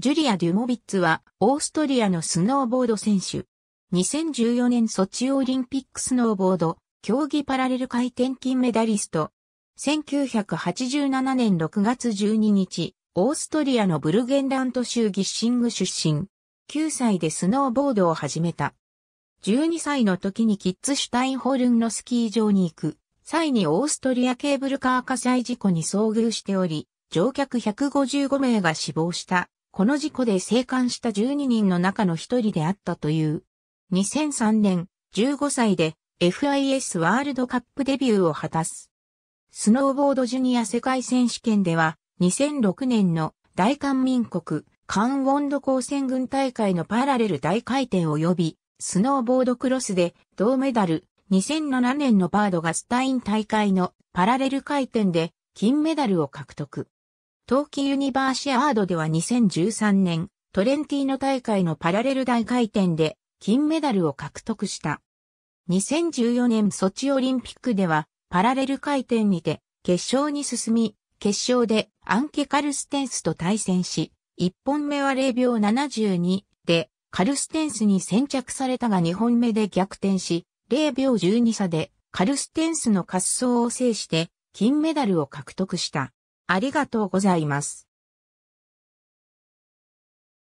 ジュリア・デュモビッツは、オーストリアのスノーボード選手。2014年ソチオリンピックスノーボード、競技パラレル回転金メダリスト。1987年6月12日、オーストリアのブルゲンラント州ギッシング出身。9歳でスノーボードを始めた。12歳の時にキッズシュタインホルンのスキー場に行く。際にオーストリアケーブルカー火災事故に遭遇しており、乗客155名が死亡した。この事故で生還した12人の中の一人であったという。2003年、15歳で FIS ワールドカップデビューを果たす。スノーボードジュニア世界選手権では、2006年の大韓民国、ンウォンド高専軍大会のパラレル大回転及び、スノーボードクロスで銅メダル、2007年のバードガスタイン大会のパラレル回転で金メダルを獲得。冬季ユニバーシアードでは2013年、トレンティーノ大会のパラレル大回転で金メダルを獲得した。2014年ソチオリンピックではパラレル回転にて決勝に進み、決勝でアンケ・カルステンスと対戦し、1本目は0秒72でカルステンスに先着されたが2本目で逆転し、0秒12差でカルステンスの滑走を制して金メダルを獲得した。ありがとうございます。